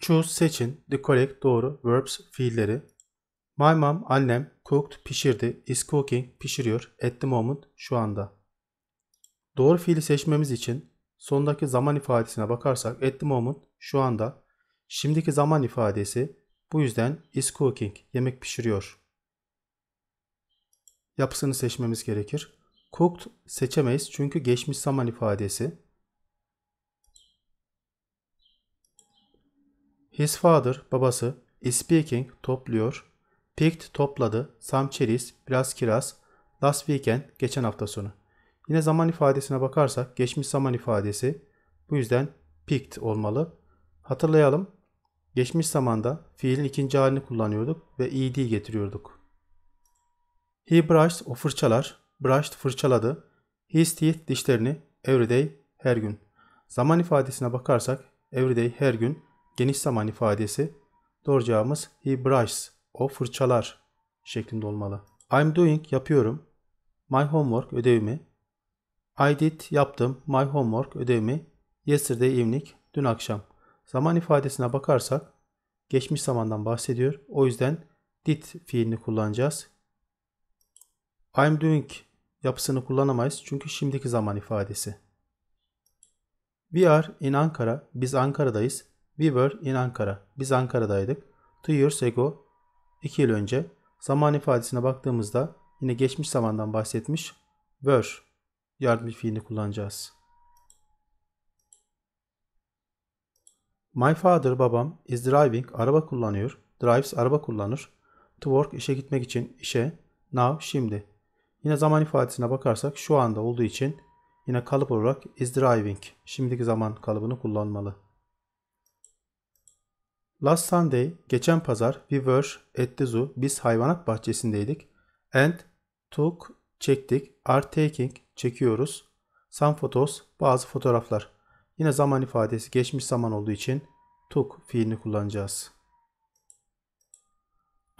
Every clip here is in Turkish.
Choose seçin. The correct doğru. Verbs fiilleri. My mom annem cooked pişirdi. Is cooking pişiriyor. At the moment şu anda. Doğru fiili seçmemiz için sondaki zaman ifadesine bakarsak at the moment şu anda. Şimdiki zaman ifadesi bu yüzden is cooking yemek pişiriyor. Yapısını seçmemiz gerekir. Cooked seçemeyiz çünkü geçmiş zaman ifadesi. His father, babası, is speaking, topluyor. Picked, topladı. Some cherries, biraz kiraz. Last weekend, geçen hafta sonu. Yine zaman ifadesine bakarsak geçmiş zaman ifadesi bu yüzden picked olmalı. Hatırlayalım. Geçmiş zamanda fiilin ikinci halini kullanıyorduk ve ed getiriyorduk. He brushed o fırçalar. Brushed fırçaladı. His teeth dişlerini everyday her gün. Zaman ifadesine bakarsak everyday her gün geniş zaman ifadesi doğru cevabımız he brushes o fırçalar şeklinde olmalı. I'm doing yapıyorum. My homework ödevimi. I did yaptım. My homework ödevimi. Yesterday evening dün akşam. Zaman ifadesine bakarsak geçmiş zamandan bahsediyor. O yüzden did fiilini kullanacağız. I'm doing yapısını kullanamayız çünkü şimdiki zaman ifadesi. We are in Ankara. Biz Ankara'dayız. We were in Ankara. Biz Ankara'daydık. Two years ago. 2 yıl önce. Zaman ifadesine baktığımızda yine geçmiş zamandan bahsetmiş. Were yardımcı fiilini kullanacağız. My father babam is driving araba kullanıyor. Drives araba kullanır. To work işe gitmek için işe. Now şimdi. Yine zaman ifadesine bakarsak şu anda olduğu için yine kalıp olarak is driving şimdiki zaman kalıbını kullanmalı. Last Sunday, geçen pazar we were at the zoo, biz hayvanat bahçesindeydik. And took, çektik. Are taking, çekiyoruz. Some photos, bazı fotoğraflar. Yine zaman ifadesi geçmiş zaman olduğu için took fiilini kullanacağız.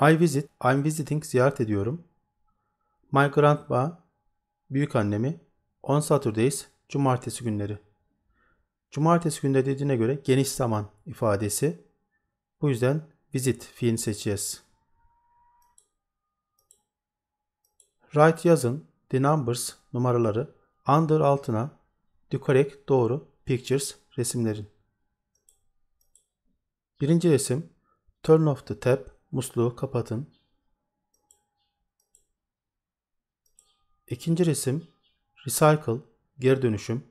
I visit, I'm visiting, ziyaret ediyorum. My grandma, büyük annemi, on Saturdays, cumartesi günleri. Cumartesi günleri dediğine göre geniş zaman ifadesi bu yüzden visit fiilini seçeceğiz. Write yazın. The numbers numaraları. Under altına. The doğru. Pictures resimlerin. Birinci resim. Turn off the tap. Musluğu kapatın. İkinci resim. Recycle. Geri dönüşüm.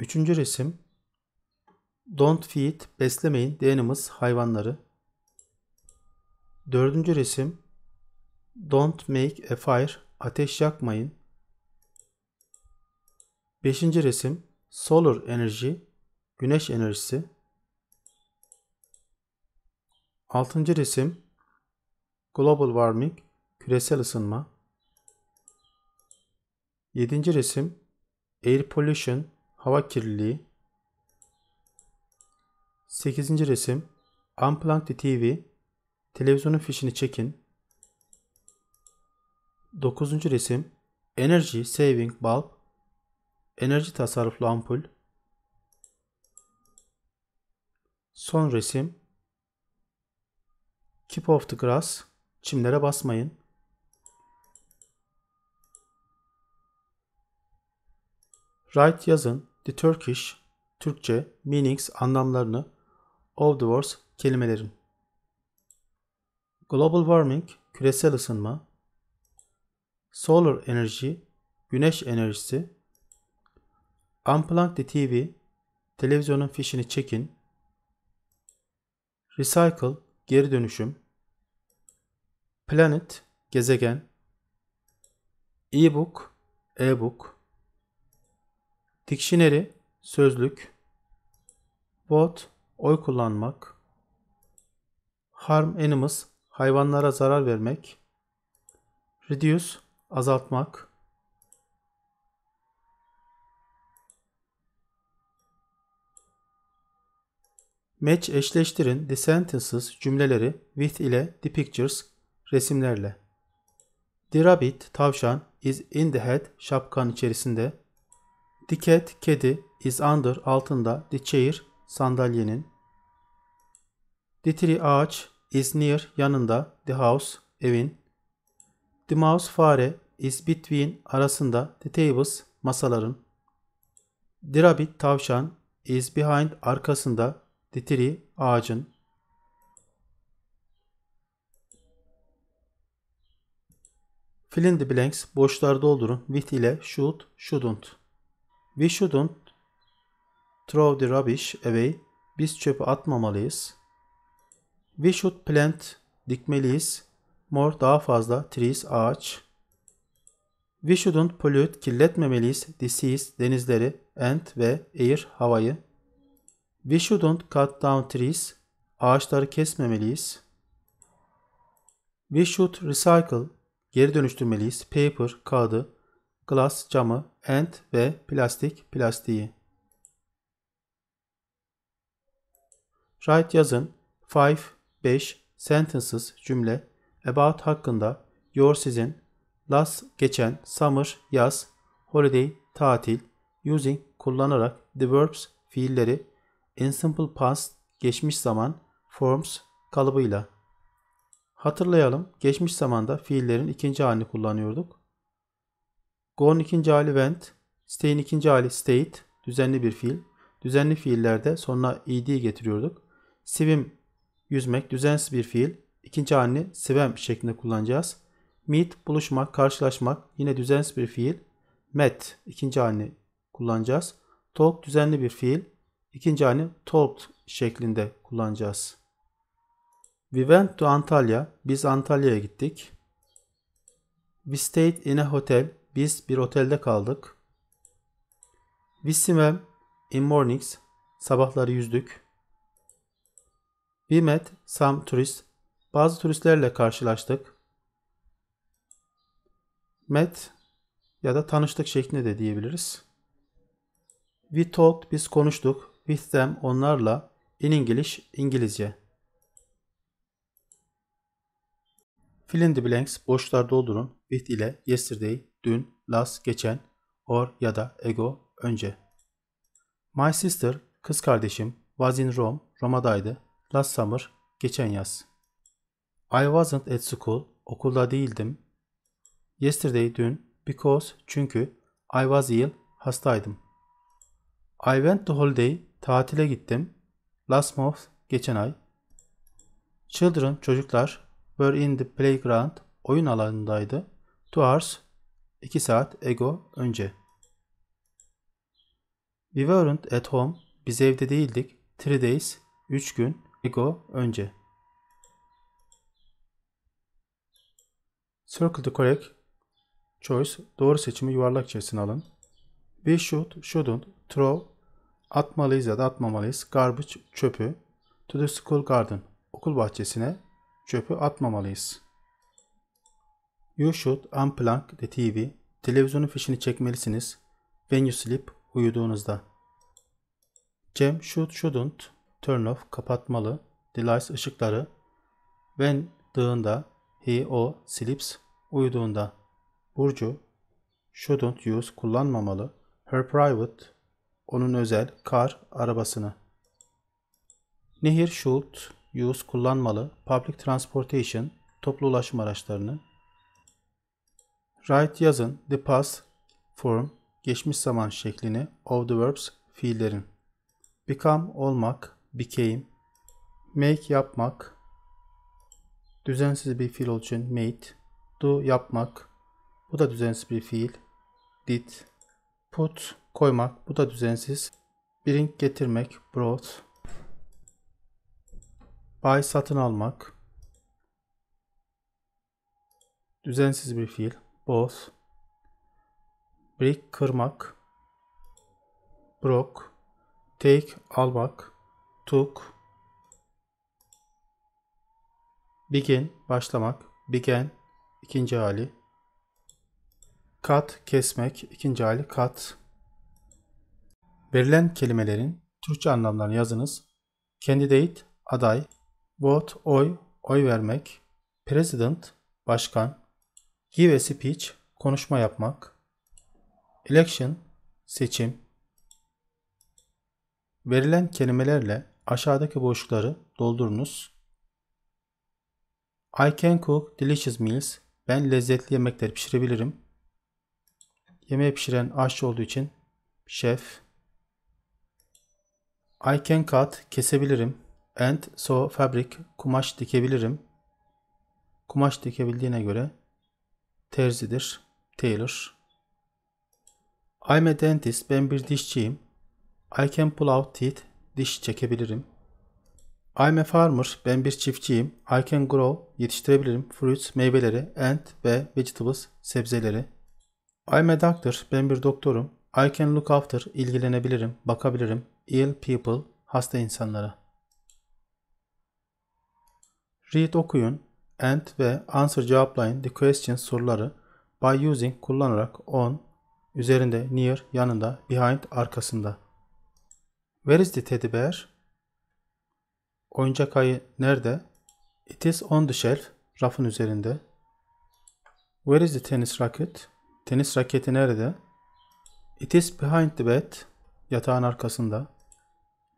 Üçüncü resim Don't feed, beslemeyin the hayvanları. Dördüncü resim Don't make a fire, ateş yakmayın. Beşinci resim Solar energy, güneş enerjisi. Altıncı resim Global warming, küresel ısınma. Yedinci resim Air pollution, hava kirliliği. 8. resim Unplugged TV televizyonun fişini çekin. 9. resim Energy Saving Bulb enerji tasarruflu ampul. Son resim Keep off the grass çimlere basmayın. Right yazın. The Turkish, Türkçe, meanings, anlamlarını, of the words, kelimelerin. Global warming, küresel ısınma. Solar energy, güneş enerjisi. Unplug the TV, televizyonun fişini çekin. Recycle, geri dönüşüm. Planet, gezegen. E-book, e-book. Dictionary, sözlük. Bot, oy kullanmak. Harm animals, hayvanlara zarar vermek. Reduce, azaltmak. Match eşleştirin the sentences cümleleri with ile the pictures resimlerle. The rabbit tavşan is in the head şapkan içerisinde. The cat, kedi is under altında the chair sandalyenin. The tree ağaç is near yanında the house evin. The mouse fare is between arasında the tables masaların. The rabbit tavşan is behind arkasında the tree ağacın. Fill in the blanks boşlar doldurun with ile should, shouldn't. We shouldn't throw the rubbish away. Biz çöpü atmamalıyız. We should plant dikmeliyiz. More daha fazla trees ağaç. We shouldn't pollute kirletmemeliyiz. The seas denizleri and ve air havayı. We shouldn't cut down trees. Ağaçları kesmemeliyiz. We should recycle. Geri dönüştürmeliyiz. Paper, kağıdı glass camı, and ve plastik plastiği. Write yazın 5, 5 sentences cümle about hakkında your sizin, last geçen, summer yaz, holiday tatil, using kullanarak the verbs fiilleri in simple past geçmiş zaman forms kalıbıyla. Hatırlayalım geçmiş zamanda fiillerin ikinci halini kullanıyorduk. Go'nun ikinci hali went. Stay'in ikinci hali stayed. Düzenli bir fiil. Düzenli fiillerde sonuna ed getiriyorduk. Swim yüzmek düzensiz bir fiil. İkinci halini swim şeklinde kullanacağız. Meet buluşmak, karşılaşmak yine düzensiz bir fiil. Met ikinci halini kullanacağız. Talk düzenli bir fiil. İkinci halini talked şeklinde kullanacağız. We went to Antalya. Biz Antalya'ya gittik. We stayed in a hotel biz bir otelde kaldık. We swam in mornings. Sabahları yüzdük. We met some tourists. Bazı turistlerle karşılaştık. Met ya da tanıştık şeklinde de diyebiliriz. We talked, biz konuştuk. With them, onlarla. In English, İngilizce. Fill in the blanks, boşlar doldurun. With ile yesterday, dün, last geçen, or ya da ego önce. My sister kız kardeşim was in Rome, Roma'daydı. Last summer geçen yaz. I wasn't at school, okulda değildim. Yesterday dün, because çünkü, I was ill, hastaydım. I went to holiday, tatile gittim. Last month, geçen ay. Children, çocuklar, were in the playground, oyun alanındaydı. Two hours, 2 saat ego önce. We weren't at home. Biz evde değildik. 3 days. 3 gün. Ego önce. Circle the correct choice. Doğru seçimi yuvarlak içerisine alın. We should, shouldn't, throw, atmalıyız ya da atmamalıyız. Garbage, çöpü. To the school garden. Okul bahçesine çöpü atmamalıyız. You should unplug the TV. Televizyonun fişini çekmelisiniz. When you sleep, uyuduğunuzda. Cem should shouldn't turn off kapatmalı. The lights ışıkları. When dığında he o sleeps uyuduğunda. Burcu shouldn't use kullanmamalı. Her private onun özel car arabasını. Nehir should use kullanmalı. Public transportation toplu ulaşım araçlarını. Write yazın the past form geçmiş zaman şeklini of the verbs fiillerin. Become olmak, became. Make yapmak. Düzensiz bir fiil olduğu için made. Do yapmak. Bu da düzensiz bir fiil. Did. Put koymak. Bu da düzensiz. Bring getirmek. Brought. Buy satın almak. Düzensiz bir fiil boss, break kırmak, broke, take almak, took, begin başlamak, begin ikinci hali, cut kesmek ikinci hali cut. Verilen kelimelerin Türkçe anlamlarını yazınız. Candidate aday, vote oy oy vermek, president başkan, Give a speech konuşma yapmak. Election seçim. Verilen kelimelerle aşağıdaki boşlukları doldurunuz. I can cook delicious meals. Ben lezzetli yemekler pişirebilirim. Yemeği pişiren aşçı olduğu için şef. I can cut kesebilirim. And so fabric kumaş dikebilirim. Kumaş dikebildiğine göre terzidir. Taylor. I'm a dentist. Ben bir dişçiyim. I can pull out teeth. Diş çekebilirim. I'm a farmer. Ben bir çiftçiyim. I can grow. Yetiştirebilirim. Fruits, meyveleri and ve vegetables, sebzeleri. I'm a doctor. Ben bir doktorum. I can look after. ilgilenebilirim, bakabilirim. Ill people. Hasta insanlara. Read okuyun and ve answer cevaplayın the questions soruları by using kullanarak on üzerinde near yanında behind arkasında. Where is the teddy bear? Oyuncak ayı nerede? It is on the shelf rafın üzerinde. Where is the tennis racket? Tenis raketi nerede? It is behind the bed yatağın arkasında.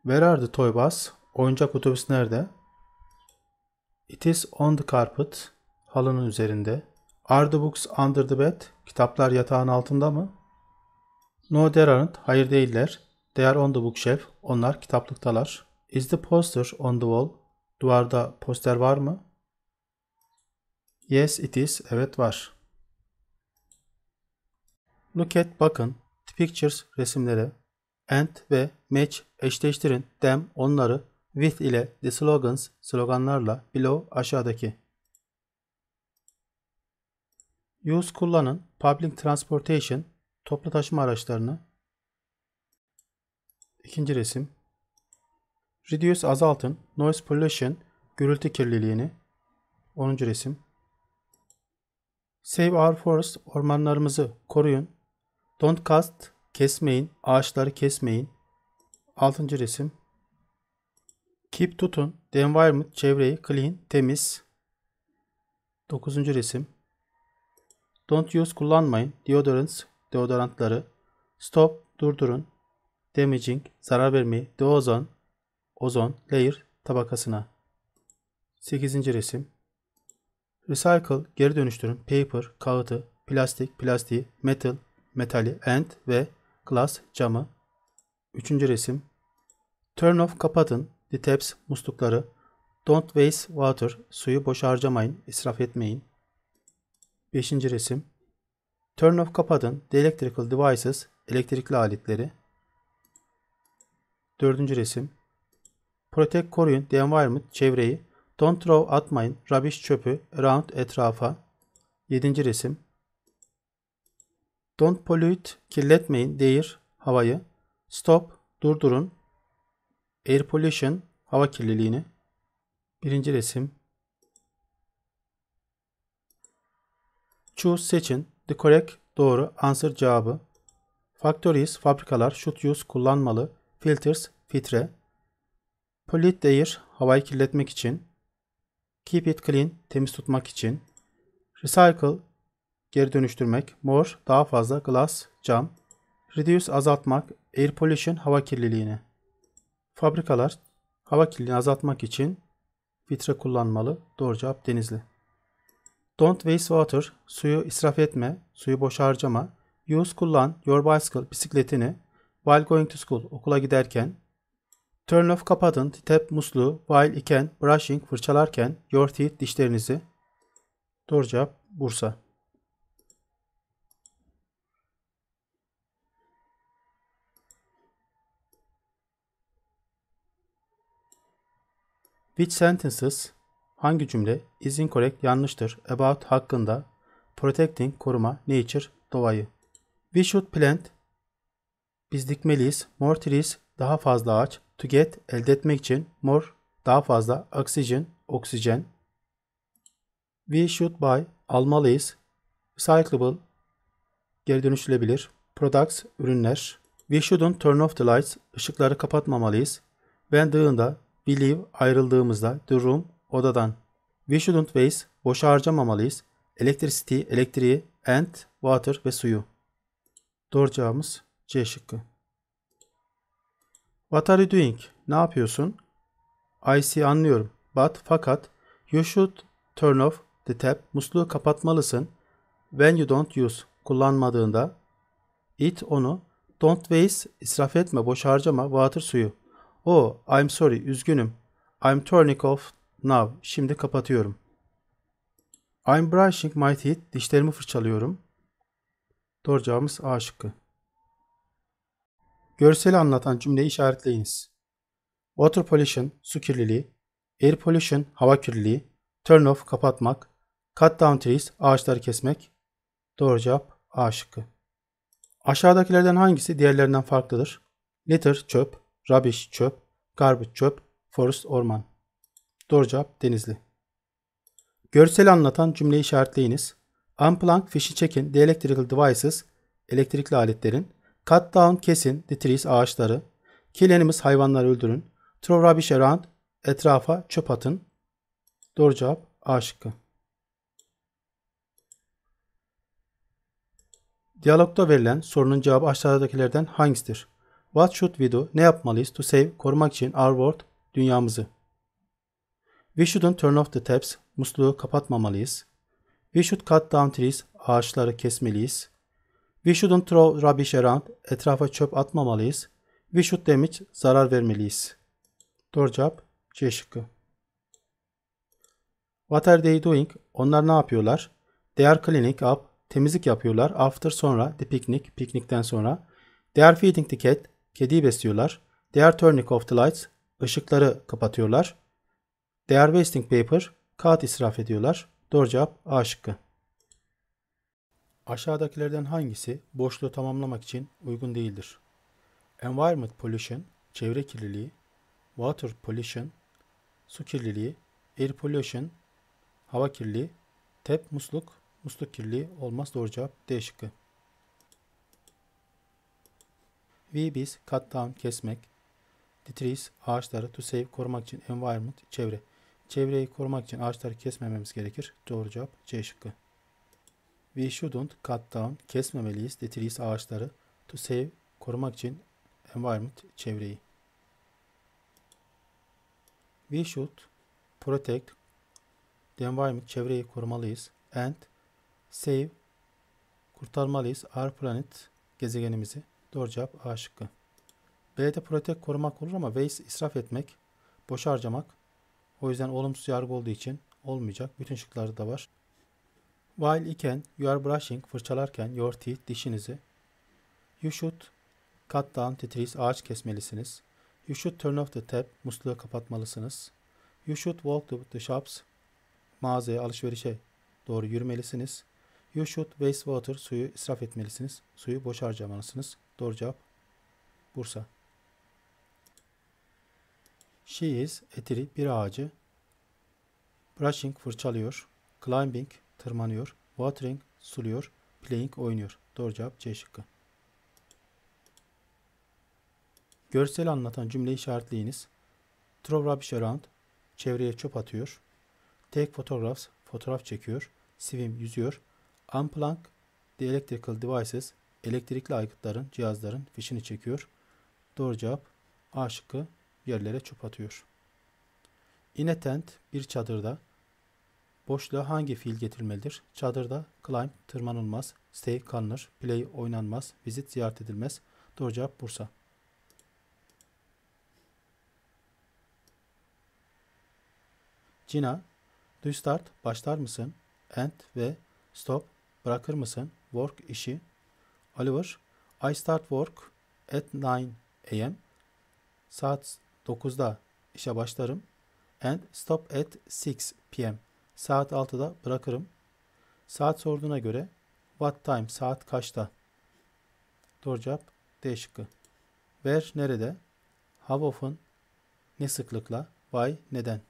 Where are the toy bus? Oyuncak otobüs nerede? It is on the carpet. Halının üzerinde. Are the books under the bed? Kitaplar yatağın altında mı? No there aren't. Hayır değiller. They are on the bookshelf. Onlar kitaplıktalar. Is the poster on the wall? Duvarda poster var mı? Yes it is. Evet var. Look at bakın. The pictures resimlere. And ve match eşleştirin. Them onları with ile the slogans sloganlarla below aşağıdaki. Use kullanın public transportation toplu taşıma araçlarını. İkinci resim. Reduce azaltın noise pollution gürültü kirliliğini. 10. resim. Save our forest ormanlarımızı koruyun. Don't cast kesmeyin ağaçları kesmeyin. 6. resim. Keep tutun. The environment çevreyi clean, temiz. 9. resim. Don't use kullanmayın. Deodorants, deodorantları. Stop, durdurun. Damaging, zarar vermeyi. The ozone, ozon, layer tabakasına. 8. resim. Recycle, geri dönüştürün. Paper, kağıdı. Plastik, plastiği. Metal, metali. And ve glass, camı. 3. resim. Turn off, kapatın. The taps, muslukları. Don't waste water, suyu boş harcamayın, israf etmeyin. Beşinci resim. Turn off kapatın, the electrical devices, elektrikli aletleri. Dördüncü resim. Protect, koruyun, the environment, çevreyi. Don't throw, atmayın, rubbish, çöpü, around, etrafa. Yedinci resim. Don't pollute, kirletmeyin, değir, havayı. Stop, durdurun, Air pollution hava kirliliğini birinci resim Choose seçin. The correct doğru answer cevabı. Factories fabrikalar should use kullanmalı. Filters filtre. Pollute air havayı kirletmek için. Keep it clean temiz tutmak için. Recycle geri dönüştürmek. More daha fazla glass cam. Reduce azaltmak. Air pollution hava kirliliğini. Fabrikalar hava kirliliğini azaltmak için filtre kullanmalı. Doğru cevap Denizli. Don't waste water. Suyu israf etme. Suyu boş harcama. Use kullan. Your bicycle. Bisikletini. While going to school. Okula giderken. Turn off kapatın. Tap musluğu. While iken. Brushing. Fırçalarken. Your teeth. Dişlerinizi. Doğru cevap Bursa. Which sentences, hangi cümle is incorrect, yanlıştır, about hakkında, protecting, koruma, nature, doğayı. We should plant, biz dikmeliyiz, more trees, daha fazla ağaç, to get, elde etmek için, more, daha fazla, oxygen, oksijen. We should buy, almalıyız, recyclable, geri dönüşülebilir products, ürünler. We shouldn't turn off the lights, ışıkları kapatmamalıyız. When dığında Believe ayrıldığımızda the room odadan. We shouldn't waste boşa harcamamalıyız. Electricity elektriği and water ve suyu. Doğru cevabımız C şıkkı. What are you doing? Ne yapıyorsun? I see anlıyorum. But fakat you should turn off the tap. Musluğu kapatmalısın. When you don't use kullanmadığında it onu don't waste israf etme boş harcama water suyu o, oh, I'm sorry, üzgünüm. I'm turning off now. Şimdi kapatıyorum. I'm brushing my teeth. Dişlerimi fırçalıyorum. Doğru cevabımız A şıkkı. Görseli anlatan cümleyi işaretleyiniz. Water pollution, su kirliliği. Air pollution, hava kirliliği. Turn off, kapatmak. Cut down trees, ağaçları kesmek. Doğru cevap A şıkkı. Aşağıdakilerden hangisi diğerlerinden farklıdır? Litter, çöp. Rubbish çöp, garbage çöp, forest orman. Doğru cevap denizli. Görsel anlatan cümleyi işaretleyiniz. Unplug fişi çekin, the electrical devices, elektrikli aletlerin. Cut down kesin, the trees ağaçları. Kill animals hayvanları öldürün. Throw rubbish around, etrafa çöp atın. Doğru cevap A şıkkı. Diyalogda verilen sorunun cevabı aşağıdakilerden hangisidir? What should we do? Ne yapmalıyız to save, korumak için our world, dünyamızı? We shouldn't turn off the taps, musluğu kapatmamalıyız. We should cut down trees, ağaçları kesmeliyiz. We shouldn't throw rubbish around, etrafa çöp atmamalıyız. We should damage, zarar vermeliyiz. Doğru cevap C şıkkı. What are they doing? Onlar ne yapıyorlar? They are cleaning up, temizlik yapıyorlar. After sonra, the picnic, piknikten sonra. They are feeding the cat, kediyi besliyorlar. They are turning off the lights. Işıkları kapatıyorlar. They are wasting paper. Kağıt israf ediyorlar. Doğru cevap A şıkkı. Aşağıdakilerden hangisi boşluğu tamamlamak için uygun değildir? Environment pollution, çevre kirliliği, water pollution, su kirliliği, air pollution, hava kirliliği, tep musluk, musluk kirliliği olmaz doğru cevap D şıkkı. We biz cut down kesmek. The trees ağaçları to save korumak için environment çevre. Çevreyi korumak için ağaçları kesmememiz gerekir. Doğru cevap C şıkkı. We shouldn't cut down kesmemeliyiz the trees ağaçları to save korumak için environment çevreyi. We should protect the environment çevreyi korumalıyız and save kurtarmalıyız our planet gezegenimizi. Doğru cevap A şıkkı. B'de protek korumak olur ama waste israf etmek, boş harcamak. O yüzden olumsuz yargı olduğu için olmayacak. Bütün şıklarda da var. While iken, you are brushing, fırçalarken your teeth, dişinizi. You should cut down the trees, ağaç kesmelisiniz. You should turn off the tap, musluğu kapatmalısınız. You should walk to the shops, mağazaya, alışverişe doğru yürümelisiniz. You should waste water, suyu israf etmelisiniz. Suyu boş harcamalısınız. Doğru cevap. Bursa. She is etiri bir ağacı. Brushing fırçalıyor. Climbing tırmanıyor. Watering suluyor. Playing oynuyor. Doğru cevap C şıkkı. Görsel anlatan cümleyi işaretleyiniz. Throw rubbish around. Çevreye çöp atıyor. Take photographs. Fotoğraf çekiyor. Swim yüzüyor. Unplug the electrical devices elektrikli aygıtların, cihazların fişini çekiyor. Doğru cevap A şıkkı yerlere çöp atıyor. İnetent bir çadırda boşluğa hangi fiil getirilmelidir? Çadırda climb tırmanılmaz, stay kalınır, play oynanmaz, visit ziyaret edilmez. Doğru cevap Bursa. Cina, do you start başlar mısın? End ve stop bırakır mısın? Work işi Oliver, I start work at 9 a.m. Saat 9'da işe başlarım. And stop at 6 p.m. Saat 6'da bırakırım. Saat sorduğuna göre what time saat kaçta? Doğru cevap D şıkkı. Where nerede? How often ne sıklıkla? Why neden?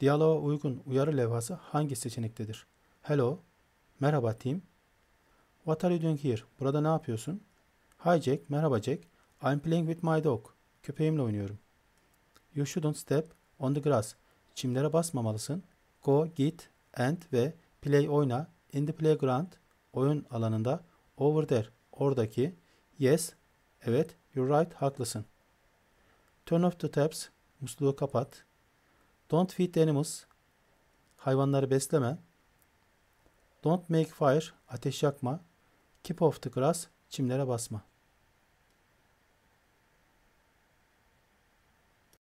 Diyaloğa uygun uyarı levhası hangi seçenektedir? Hello, merhaba Tim. What are you doing here? Burada ne yapıyorsun? Hi Jack, merhaba Jack. I'm playing with my dog. Köpeğimle oynuyorum. You shouldn't step on the grass. Çimlere basmamalısın. Go, git, and ve play oyna in the playground oyun alanında over there oradaki yes evet you're right haklısın. Turn off the taps musluğu kapat. Don't feed animals. Hayvanları besleme. Don't make fire. Ateş yakma. Keep off the grass. Çimlere basma.